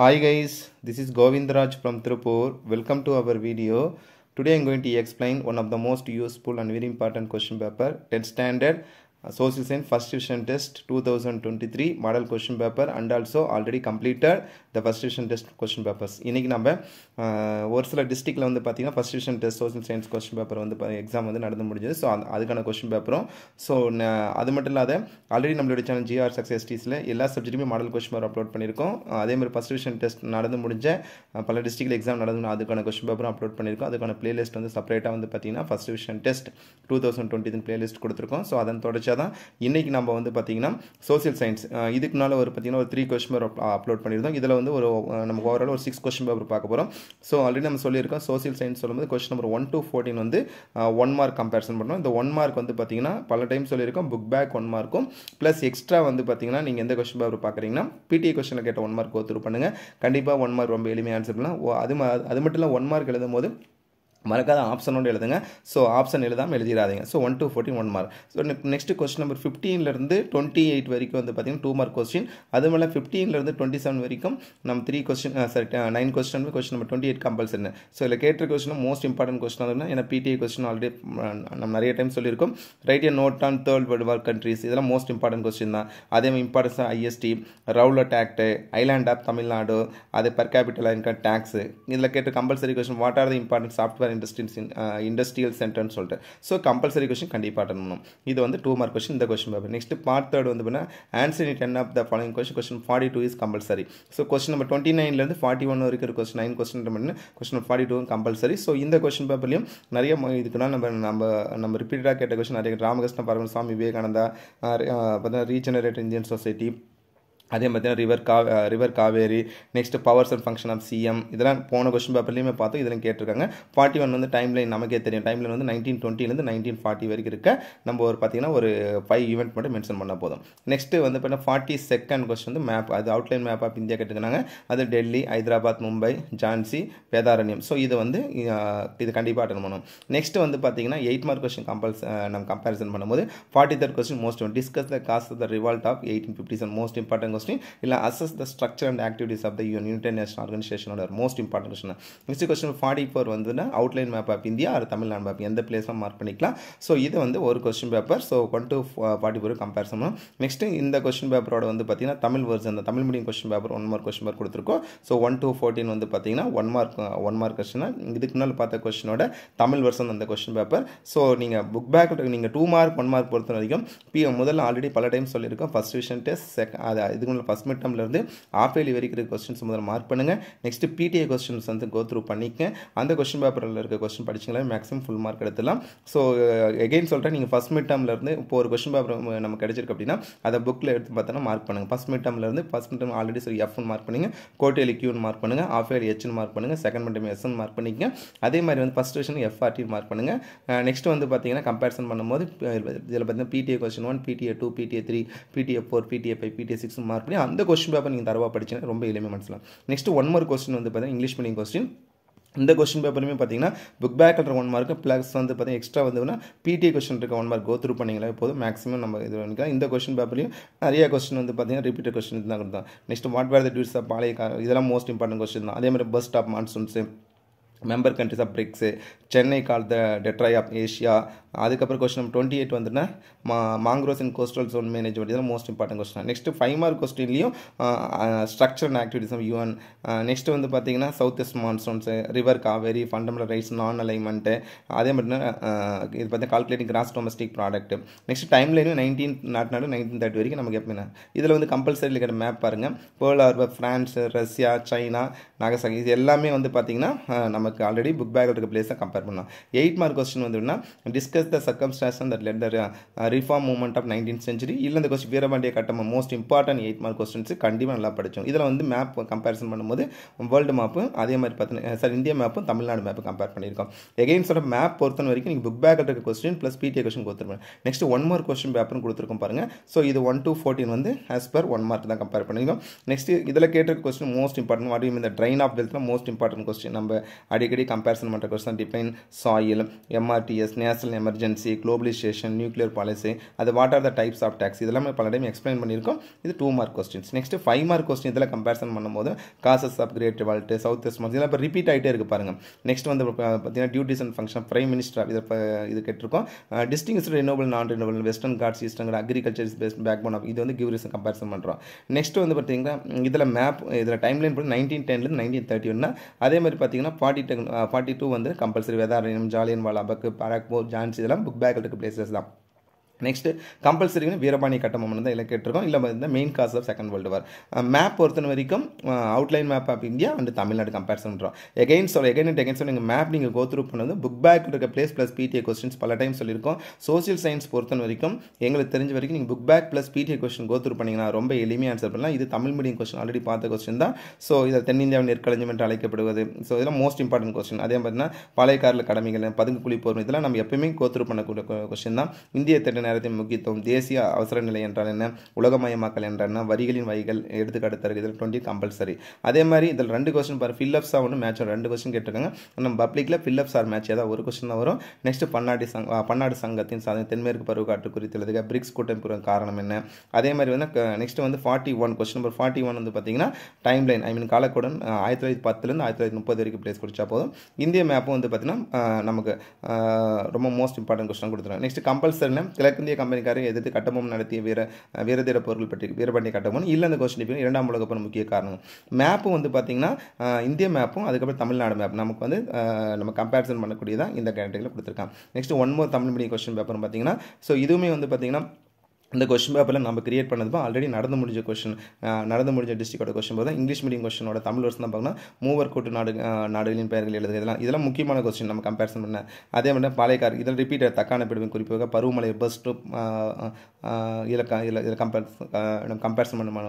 Hi guys, this is Govindraj from Tripur. Welcome to our video. Today I am going to explain one of the most useful and very important question paper 10th standard social science first division test 2023 model question paper and also already completed the first division test question papers இன்றைக்கி நம்ம ஒரு சில டிஸ்ட்ரிக்டில் வந்து பார்த்தீங்கன்னா first division test social science question paper வந்து exam வந்து நடந்து முடிஞ்சது ஸோ அதுக்கான கொஸ்டின் பேப்பரும் ஸோ அது மட்டும் இல்லாத ஆல்ரெடி நம்மளுடைய சேனல் ஜிஆர் சக்ஸஸ் டீஸில் எல்லா சப்ஜெக்ட்டுமே மாடல் கொஸ்டின் பேப்பர் அப்லோட் பண்ணியிருக்கோம் அதேமாதிரி ஃபஸ்ட் டிவிஷன் டெஸ்ட் நடந்து முடிஞ்ச பல டிஸ்ட்ரிக்டில் எக்ஸாம் நடந்து அதுக்கான கொஸ்டின் பேப்பரும் அப்லோட் பண்ணியிருக்கோம் அதுக்கான பிளேலிஸ்ட் வந்து செப்பரேட்டாக வந்து பார்த்திங்கன்னா first division test two thousand twenty playlist கொடுத்துருக்கோம் ஸோ அதன் தொடர்ச்சி முடித்தா தான் இன்றைக்கி நம்ம வந்து பார்த்திங்கன்னா சோசியல் சயின்ஸ் இதுக்குனால ஒரு பார்த்திங்கன்னா ஒரு த்ரீ கொஸ்டின் அப்லோட் பண்ணியிருந்தோம் இதில் வந்து ஒரு நமக்கு ஓவரால் ஒரு சிக்ஸ் கொஸ்டின் பேப்பர் பார்க்க போகிறோம் ஸோ ஆல்ரெடி நம்ம சொல்லியிருக்கோம் சோசியல் சயின்ஸ் சொல்லும்போது question number one to fourteen வந்து ஒன் மார்க் கம்பேரிசன் பண்ணுவோம் இந்த ஒன் மார்க் வந்து பார்த்திங்கன்னா பல டைம் சொல்லியிருக்கோம் புக் பேக் ஒன் மார்க்கும் ப்ளஸ் எக்ஸ்ட்ரா வந்து பார்த்திங்கன்னா நீங்கள் எந்த கொஸ்டின் பேப்பர் பார்க்குறீங்கன்னா பிடிஏ கொஷனில் கேட்ட ஒன் மார்க் ஒத்துரு பண்ணுங்கள் கண்டிப்பாக ஒன் மார்க் ரொம்ப எளிமையாக ஆன்சர் பண்ணலாம் அது அது மட்டும் இல்லை ஒன் மார்க் எழுதும் போது மறக்காத ஆப்ஷனோடு எழுதுங்க ஸோ ஆப்ஷன் எழுதாமல் எழுதிடாதீங்க so one to fourteen one mark so next question number ஃபிஃப்டீன்லேருந்து டுவெண்ட்டி எயிட் வரைக்கும் வந்து பார்த்தீங்கன்னா டூ மார்க் கொஸ்டின் அதுமாதிரி மேலே ஃபிஃப்டீன்லேருந்து டுவெண்ட்டி செவன் வரைக்கும் நம்ம three question sorry nine question question number twenty eight compulsory so இதில் கேட்ட கொஸ்டின் மோஸ்ட் இம்பார்ட்டன் கொஸ்டின் அதுனா ஏன்னா பிடிஐ கொஸ்டின் ஆல்ரெடி நம்ம நிறைய டைம் சொல்லியிருக்கோம் write a note on third world war countries இதெல்லாம் மோஸ்ட் இம்பார்ட்டன் கொஸ்டின் தான் அதே மாதிரி importance IST Rowlatt act island of Tamil Nadu அது பர் கேபிட்டல் இன்கம் டேக்ஸ் இதில் கேட்ட compulsory question what are the important software or industrial industrial சென்டர்னு சொல்லிட்டு so compulsory question கண்டிப்பாக அட்டன் இது வந்து டூ மார்க் கொஸ்டின் இந்த question paper next part third வந்து பார்த்தீங்கன்னா answer in ten of the following question question forty two is compulsory so question number twenty நைன்லேருந்து forty one வரைக்கும் இருக்கிற கொஸ்டின் நைன் கொஸ்டின் பண்ணுன்னு question forty two compulsory so இந்த question பேப்பர்லையும் நிறைய இதுக்குனால் நம்ம நம்ம நம்ம ரிப்பீட்டாக கேட்ட கொஸ்டின் நிறைய ராமகிருஷ்ண பரமசாமி விவேகானந்தா பார்த்தீங்கன்னா ரீஜெனரேட் இந்தியன் சொசைட்டி அதே மாதிரி ரிவர் கா river Kaveri next powers and function of CM இதெல்லாம் போன கொஸ்டின் பேப்பர்லையுமே பார்த்தோம் இதெல்லாம் கேட்டிருக்காங்க ஃபார்ட்டி ஒன் வந்து டைம் லைன் நமக்கே தெரியும் டைம் லைன் வந்து நைன்டீன் டுவெண்ட்டிலேருந்து நைன்டீன் ஃபார்ட்டி வரைக்கும் இருக்க நம்ம ஒரு பார்த்தீங்கன்னா ஒரு ஃபைவ் ஈவெண்ட் மட்டும் மென்ஷன் பண்ண போதும் நெக்ஸ்ட்டு வந்து பார்த்தீங்கன்னா ஃபார்ட்டி செகண்ட் கொஸ்டின் வந்து மேப் அது அவுட்லைன் மேப் ஆஃப் இந்தியா கேட்டுருக்காங்க அது டெல்லி ஹைதராபாத் மும்பை ஜான்சி வேதாரண்யம் ஸோ இது வந்து இது கண்டிப்பாக அட்டன் பண்ணணும் நெக்ஸ்ட் வந்து பார்த்தீங்கன்னா எயிட் மார்க் கொஸ்டின் கம்பல்ஸ் நம்ம கம்பேரிசன் பண்ணும்போது forty third question most discuss the cost of the revolt of eighteen fifty most important question இல்லை assess the structure and activities of the united nation ஆர்கனைசேஷனோட most important question next question forty four வந்துன்னா outline map of India அது Tamil Nadu map எந்த பிளேஸும் mark பண்ணிக்கலாம் so இது வந்து ஒரு question paper so one two forty four comparison next இந்த question பேப்பரோட வந்து பார்த்தீங்கன்னா தமிழ் வேர்ஸ் uh, அந்த Tamil medium question paper one mark question paper கொடுத்துருக்கோம் ஸோ ஒன் டூ ஃபோர்டீன் வந்து பார்த்தீங்கன்னா ஒன் மார்க் ஒன் மார்க் கொஸ்டினா இதுக்கு முன்னால் பார்த்த கொஸ்டினோட தமிழ் வருஷம் அந்த கொஸ்டின் பேப்பர் ஸோ நீங்கள் புக் பேக் நீங்கள் டூ மார்க் ஒன் மார்க் பொறுத்த வரைக்கும் பி முதல்ல ஆல்ரெடி பல டைம் சொல்லியிருக்கோம் ஃபஸ்ட் டிவிஷன் டெஸ்ட் செகண்ட் அது இதுக்கு இருக்கும்ல ஃபஸ்ட் மிட் டேம்லேருந்து ஆஃப் இயர்லி வரைக்கும் இருக்கிற கொஸ்டின்ஸ் முதல்ல மார்க் பண்ணுங்கள் நெக்ஸ்ட் பிடிஏ கொஸ்டின்ஸ் வந்து கோ த்ரூ பண்ணிக்க அந்த கொஸ்டின் பேப்பரில் இருக்க கொஸ்டின் படிச்சிங்களா மேக்ஸிமம் ஃபுல் மார்க் எடுத்துலாம் ஸோ எகெயின் சொல்கிறேன் நீங்கள் ஃபஸ்ட் மிட் இருந்து இப்போ ஒரு கொஸ்டின் பேப்பர் நம்ம கிடச்சிருக்கு அப்படின்னா அதை புக்கில் எடுத்து பார்த்தோன்னா மார்க் பண்ணுங்கள் ஃபஸ்ட் மிட் இருந்து ஃபஸ்ட் மிட் டேம் ஆல்ரெடி சரி எஃப்னு மார்க் பண்ணுங்கள் கோட்டையில் க்யூன் மார்க் பண்ணுங்கள் ஆஃப் இயர்லி ஹெச்னு மார்க் பண்ணுங்கள் செகண்ட் மிட் டேம் எஸ்ன்னு மார்க் பண்ணிக்கங்க அதே மாதிரி வந்து ஃபஸ்ட் கொஸ்டின் எஃப்ஆர்டி மார்க் பண்ணுங்கள் நெக்ஸ்ட் வந்து பார்த்தீங்கன்னா கம்பேரிசன் பண்ணும்போது இதில் பார்த்தீங்கன்னா PTA question one PTA two PTA three PTA four PTA five PTA six mark mark பண்ணி அந்த கொஸ்டின் பேப்பர் நீங்கள் தரவாக படிச்சீங்கன்னா ரொம்ப எளிமையாக மனசிலாம் நெக்ஸ்ட் ஒன் மார்க் கொஸ்டின் வந்து பார்த்தீங்கன்னா இங்கிலீஷ் மீடியம் கொஸ்டின் இந்த கொஸ்டின் பேப்பருமே பார்த்தீங்கன்னா புக் பேக் என்ற ஒன் மார்க்கு ப்ளஸ் வந்து பார்த்தீங்கன்னா எக்ஸ்ட்ரா வந்ததுன்னா பிடி கொஸ்டின் இருக்க ஒன் மார்க் த்ரூ பண்ணிங்களா போதும் மேக்ஸிமம் நம்ம இது பண்ணிக்கலாம் இந்த கொஸ்டின் பேப்பர்லையும் நிறைய கொஸ்டின் வந்து பார்த்தீங்கன்னா ரிப்பீட்டர் கொஸ்டின் தான் கொடுத்தோம் next what were the dues of பாளைய இதெல்லாம் மோஸ்ட் இம்பார்ட்டன் கொஸ்டின் தான் அதே மாதிரி bus stop monsoons member countries of BRICS Chennai call the Detroit of Asia அதுக்கப்புறம் கொஸ்டின் நம்ம டுவெண்ட்டி எயிட் வந்துன்னா மா mangroves and coastal zone management இதெல்லாம் most important question next five mark கொஸ்டின்லையும் structure and activities of UN next வந்து பார்த்தீங்கன்னா south west monsoons river Kaveri fundamental rights non alignment அதே மாதிரி இது பார்த்தீங்கன்னா calculating gross domestic product next time லைனும் nineteen நாட் நாடு நைன்டீன் தேர்ட்டி வரைக்கும் நமக்கு எப்படின்னா இதில் வந்து கம்பல்சரி இருக்கிற மேப் பாருங்கள் Pearl Harbour France Russia China Nagasaki இது எல்லாமே வந்து பார்த்திங்கன்னா நமக்கு ஆல்ரெடி புக் பேக்கில் இருக்க பிளேஸை கம்பேர் பண்ணலாம் எயிட் மார்க் கொஸ்டின் வந்துன்னா discuss is the circumstance that led the uh, movement of nineteen century இல்லை இந்த கொஸ்டின் வீரபாண்டிய கட்டமை most important eight mark questions கண்டிப்பாக நல்லா படித்தோம் இதில் வந்து மேப் கம்பேரிசன் பண்ணும்போது வேர்ல்டு மேப்பு அதே மாதிரி பார்த்தீங்கன்னா சார் இந்திய மேப்பும் தமிழ்நாடு மேப்பும் கம்பேர் பண்ணியிருக்கோம் எகைன் சொல்கிற மேப் பொறுத்தன வரைக்கும் நீங்கள் புக் பேக்கில் இருக்க கொஸ்டின் ப்ளஸ் பிடிஏ கொஸ்டின் கொடுத்துருப்பேன் நெக்ஸ்ட் ஒன் மார்க் கொஸ்டின் பேப்பர்னு கொடுத்துருக்கோம் பாருங்கள் ஸோ இது ஒன் டூ ஃபோர்டீன் வந்து ஆஸ் பர் ஒன் மார்க் தான் கம்பேர் பண்ணியிருக்கோம் நெக்ஸ்ட் இதில் கேட்டிருக்க கொஸ்டின் மோஸ்ட் இம்பார்ட்டன்ட் வாட் இந்த ட்ரைன் ஆஃப் வெல்த்தில் மோஸ்ட் இம்பார்ட்டன்ட் கொஸ்டின் நம்ம அடிக்கடி கம்பேரிசன் பண்ணுற question define soil MRTS national emergency emergency globalisation nuclear policy அது what are the types of tax இதெல்லாம் பல டைம் எக்ஸ்பிளைன் பண்ணியிருக்கோம் இது two mark questions next five mark question இதில் கம்பேரிசன் பண்ணும்போது காசஸ் ஆஃப் கிரேட் வால்ட்டு சவுத் வெஸ்ட் மார்க் இதெல்லாம் இப்போ ரிப்பீட் ஆகிட்டே இருக்கு பாருங்க நெக்ஸ்ட் வந்து பார்த்தீங்கன்னா duties and function prime minister இதை இது கேட்டிருக்கோம் distinguish renewal non renewable western ghats eastern agriculture is based backbone of இது வந்து கிவ்ரிஸ் கம்பேரிசன் பண்ணுறோம் நெக்ஸ்ட் வந்து பார்த்தீங்கன்னா இதில் மேப் இதில் டைம் லைன் போட்டு நைன்டீன் டென்லேருந்து நைன்டீன் தேர்ட்டி ஒன்னா அதே மாதிரி பார்த்தீங்கன்னா ஃபார்ட்டி டென் ஃபார்ட்டி டூ வந்து கம்பல்சரி வெதாரண்யம் ஜாலியன் வாலாபக் பராக்பூர் ஜான்சி இதெல்லாம் புக் பேக்கில் இருக்க பிளேசஸ் தான் நெக்ஸ்ட்டு கம்பல்சரின்னு வீரபாணி கட்டமம்னு தான் இல்லை கேட்டிருக்கோம் இல்லை இந்த main cause of second world war map பொறுத்தன வரைக்கும் outline map of India and Tamil Nadu comparison பண்ணுறோம் எகைன் சொல்ல எகைன் அண்ட் எகைன் நீங்கள் மேப் நீங்கள் கோத்ரூ பண்ணது புக் பேக் இருக்க பிளேஸ் ப்ளஸ் பிடிஏ கொஸ்டின்ஸ் பல டைம் சொல்லியிருக்கோம் சோசியல் சயின்ஸ் பொறுத்தன வரைக்கும் எங்களுக்கு தெரிஞ்ச வரைக்கும் நீங்கள் book back plus PTA question go through பண்ணிங்கன்னா ரொம்ப எளிமையாக ஆன்சர் பண்ணலாம் இது தமிழ் மீடியம் கொஸ்டின் ஆல்ரெடி பார்த்த கொஸ்டின் தான் ஸோ இதை தென்னிந்தியாவில் நெற்களஞ்சியம் என்று அழைக்கப்படுவது ஸோ இதெல்லாம் மோஸ்ட் இம்பார்ட்டன்ட் கொஸ்டின் அதே பார்த்தீங்கன்னா பழைய காரில் கடமைகள் பதுங்கு குழி போகிறோம் இதெல்லாம் நம்ம எப்பயுமே கோத்ரூ பண்ணக்கூடிய கொஸ்டின் தான் இந்திய திட்ட நேரத்தின் முக்கியத்துவம் தேசிய அவசர நிலை என்றால் என்ன உலகமயமாக்கல் என்றால் என்ன வரிகளின் வகைகள் எடுத்துக்காட்டு தருகிறது டுவெண்ட்டி கம்பல்சரி அதே மாதிரி இதில் ரெண்டு கொஸ்டின் பார் ஃபில்லப்ஸ் ஒன்று மேட்ச் ரெண்டு கொஸ்டின் கேட்டிருக்காங்க நம்ம பப்ளிக்கில் ஃபில்லப்ஸ் ஆர் மேட்ச் ஏதாவது ஒரு கொஸ்டின் தான் வரும் நெக்ஸ்ட் பன்னாடி சங் பன்னாடு சங்கத்தின் சாதனை தென்மேற்கு பருவக்காட்டு குறித்து எழுதுக பிரிக்ஸ் கூட்டம் காரணம் என்ன அதே மாதிரி வந்து நெக்ஸ்ட் வந்து forty one question number forty one வந்து பார்த்தீங்கன்னா டைம் லைன் ஐ மீன் காலக்கூடன் ஆயிரத்தி தொள்ளாயிரத்தி பத்துலேருந்து ஆயிரத்தி தொள்ளாயிரத்தி முப்பது வரைக்கும் பிளேஸ் கொடுத்தா போதும் இந்திய மேப்பும் வந்து பார்த்தீங்கன்னா நமக்கு ரொம்ப மோஸ்ட் இம்பார்ட்டன்ட் கொஸ்டின் கொடுத்துருவாங்க நெக்ஸ்ட் கம்பல்சரினா கிழக்கு கிழக்கிந்திய கம்பெனிக்காரையும் எதிர்த்து கட்டமும் நடத்திய வீர வீரதீர போர்கள் பற்றி வீரபாண்டிய கட்டமும் இல்லை அந்த கோஷ்டி இரண்டாம் உலக போன முக்கிய காரணம் மேப்பும் வந்து பார்த்திங்கன்னா இந்திய மேப்பும் அதுக்கப்புறம் தமிழ்நாடு மேப் நமக்கு வந்து நம்ம கம்பேரிசன் பண்ணக்கூடியதான் இந்த கேட்டகரியில் கொடுத்துருக்காங்க next one more Tamil medium question பேப்பர்னு பார்த்தீங்கன்னா ஸோ இதுவுமே வந்து பார்த்திங்கன்னா இந்த கொஸ்டின் பேப்பரில் நம்ம கிரியேட் பண்ணதுப்போ ஆல்ரெடி நடந்து முடிஞ்ச கொஷின் நடந்து முடிஞ்ச டிஸ்ட்ரிக்டோட கொஷின் போதும் இங்கிலீஷ் மீடியம் கொஸ்டினோட தமிழ் வருஷம் தான் பார்க்கணும் மூவர் கூட்டு நாடு நாடுகளின் பெயர்கள் எழுது இதெல்லாம் இதெல்லாம் முக்கியமான கொஸ்டின் நம்ம கம்பேரிசன் பண்ண அதே மாதிரி பாலைக்கார் இதில் ரிப்பீட் தக்கான பிடிவின் குறிப்பாக பருவமழை பஸ் இதில் க இதில் இதில் கம்பேர் நம்ம கம்பேரிசன் பண்ண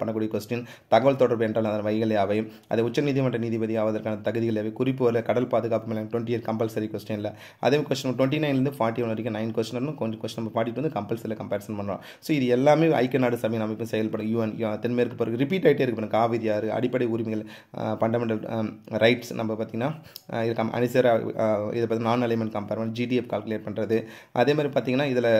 பண்ணக்கூடிய கொஸ்டின் தகவல் தொடர்பு என்றால் அதன் வகைகள் யாவை அது உச்சநீதிமன்ற நீதிபதி ஆவதற்கான தகுதிகள் யாவை குறிப்பு கடல் பாதுகாப்பு மேலே டுவெண்ட்டி இயர் கம்பல்சரி கொஸ்டின் இல்லை அதே கொஸ்டின் டுவெண்ட்டி நைன்லேருந்து ஃபார்ட்டி ஒன் வரைக்கும் நைன் கொஸ்டின் கொஞ்சம் கொஸ்டின் நம்ம ஃபார்ட்டி வந்து கம்பல்சரியில் கம்பேரிசன் பண்ணுறோம் ஸோ இது எல்லாமே ஐக்கிய நாடு சபையின் அமைப்பு செயல்படும் யூஎன் தென்மேற்கு பிறகு ரிப்பீட் ஆகிட்டே இருக்கு பண்ணுங்க காவிரி ஆறு அடிப்படை உரிமைகள் ஃபண்டமெண்டல் ரைட்ஸ் நம்ம பார்த்திங்கன்னா இது கம் அனிசர் இதை பார்த்தீங்கன்னா நான் அலைமெண்ட் கம்பேர்மெண்ட் ஜிடிஎஃப் கால்குலேட் பண்ணுறது அதே மாதிரி பார்த்திங்கன்னா இதில்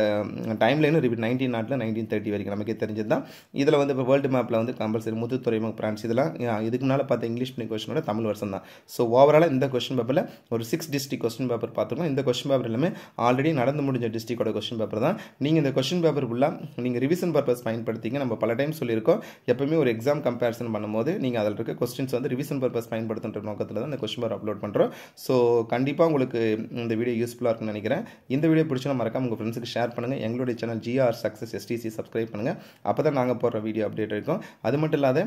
டைம் லைனும் ரிப்பீட் நைன்டீன் நாட்டில் நைன்டீன் தேர்ட்டி வரைக்கும் நமக்கே தெரிஞ்சது தான் இதில் வந்து இப்போ வேர்ல்டு மேப்பில் வந்து கம்பல்சரி முத்து துறைமுக பிரான்ஸ் இதெல்லாம் இதுக்கு முன்னால் பார்த்த இங்கிலீஷ் பண்ணி கூட தமிழ் வருஷம் தான் ஸோ ஓவராலாக இந்த கொஸ்டின் பேப்பரில் ஒரு சிக்ஸ் டிஸ்ட்ரிக் கொஸ்டின் பேப்பர் பார்த்துருக்கோம் இந்த கொஸ்டின் பேப்பர் எல்லாமே ஆல்ரெடி நடந்து முடிஞ்ச டிஸ்ட்ரிக்டோட கொஸ்டின் பேப்பர் தான் நீங்கள் இந்த கொஸ்டின் பேப்பர் ஃபுல்லாக நீங்கள் ரிவிஷன் பர்பஸ் பயன்படுத்திங்க நம்ம பல டைம் சொல்லியிருக்கோம் எப்பவுமே ஒரு எக்ஸாம் கம்பேரிசன் பண்ணும்போது நீங்கள் அதில் இருக்க கொஸ்டின்ஸ் வந்து ரிவிஷன் பர்பஸ் பயன்படுத்துன்ற நோக்கத்தில் தான் இந்த கொஸ்டின் பார் அப்லோட் பண்ணுறோம் ஸோ கண்டிப்பாக உங்களுக்கு இந்த வீடியோ யூஸ்ஃபுல்லாக இருக்குன்னு நினைக்கிறேன் இந்த வீடியோ பிடிச்சா மறக்காம உங்கள் ஃப்ரெண்ட்ஸுக்கு ஷேர் பண்ணுங்கள் எங்களுடைய channel GR success STC subscribe பண்ணுங்கள் அப்போ தான் நாங்கள் போடுற வீடியோ அப்டேட் இருக்கும் அது மட்டும் இல்லாத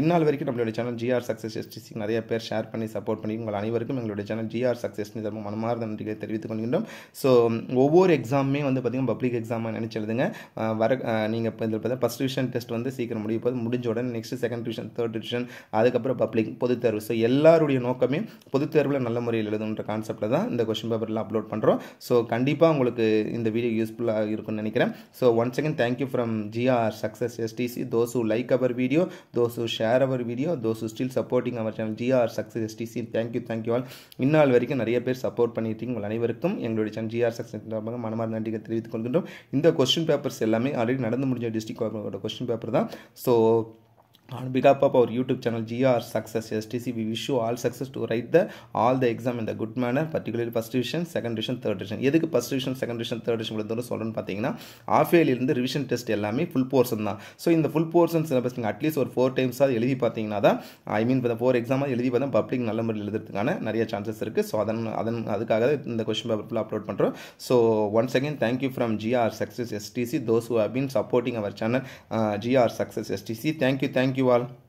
இந்நாள் வரைக்கும் நம்மளுடைய சேனல் ஜிஆர் சக்ஸஸ் எஸ்டிசி நிறைய பேர் ஷேர் பண்ணி சப்போர்ட் பண்ணி உங்கள் அனைவருக்கும் எங்களுடைய சேனல் ஜிஆர் சக்ஸஸ் நிதமும் மனமார்ந்த நன்றிகளை தெரிவித்துக் கொள்கின்றோம் ஸோ ஒவ்வொரு எக்ஸாமுமே வந்து பார்த்திங்கன்னா பப்ளிக் எக்ஸாமாக நினச்சிருதுங்க வர நீங்கள் இப்போ இதில் பார்த்தா ஃபஸ்ட் டிவிஷன் டெஸ்ட் வந்து சீக்கிரம் முடியும் போது முடிஞ்ச உடனே next second division third division அதுக்கப்புறம் பப்ளிக் பொதுத் தேர்வு ஸோ எல்லாருடைய நோக்கமே பொதுத் தேர்வில் நல்ல முறையில் எழுதுன்ற கான்செப்டில் தான் இந்த கொஷின் பேப்பரில் அப்லோட் பண்ணுறோம் ஸோ கண்டிப்பாக உங்களுக்கு இந்த வீடியோ யூஸ்ஃபுல்லாக இருக்கும்னு நினைக்கிறேன் so one second thank you from GR success STC those who like our video those who share our video those who still supporting our channel GR success STC thank you thank you all இந்நாள் வரைக்கும் நிறைய பேர் support பண்ணியிருக்கீங்க உங்கள் அனைவருக்கும் எங்களுடைய channel GR success மனமார் நன்றிகள் தெரிவித்துக் கொள்கின்றோம் இந்த கொஸ்டின் பேப்பர் பேப்பர்ஸ் எல்லாமே ஆல்ரெடி நடந்து முடிஞ்ச டிஸ்ட்ரிக்ட் கொஸ்டின் பேப்பர் தான் so on behalf of our YouTube channel GR success STC, we wish you all success to write the all the exam in the good manner, particularly first division, second division, எதுக்கு first division second division third division இவ்வளோ சொல்லணும்னு பார்த்தீங்கன்னா half இயர்லேருந்து revision test எல்லாமே full portion தான் ஸோ இந்த full portion syllabus நீங்கள் அட்லீஸ்ட் ஒரு ஃபோர் டைம்ஸாக எழுதி பார்த்தீங்கன்னா தான் ஐ மீன் இப்போ ஃபோர் எக்ஸாமாக எழுதி பார்த்தா பப்ளிக் நல்ல முறையில் எழுதுறதுக்கான நிறைய சான்சஸ் இருக்குது ஸோ அதன் அதன் அதுக்காக இந்த கொஸ்டின் பேப்பர் ஃபுல்லாக அப்லோட் பண்ணுறோம் so once again thank you from GR success STC those who have been supporting our channel GR success STC thank you thank you igual.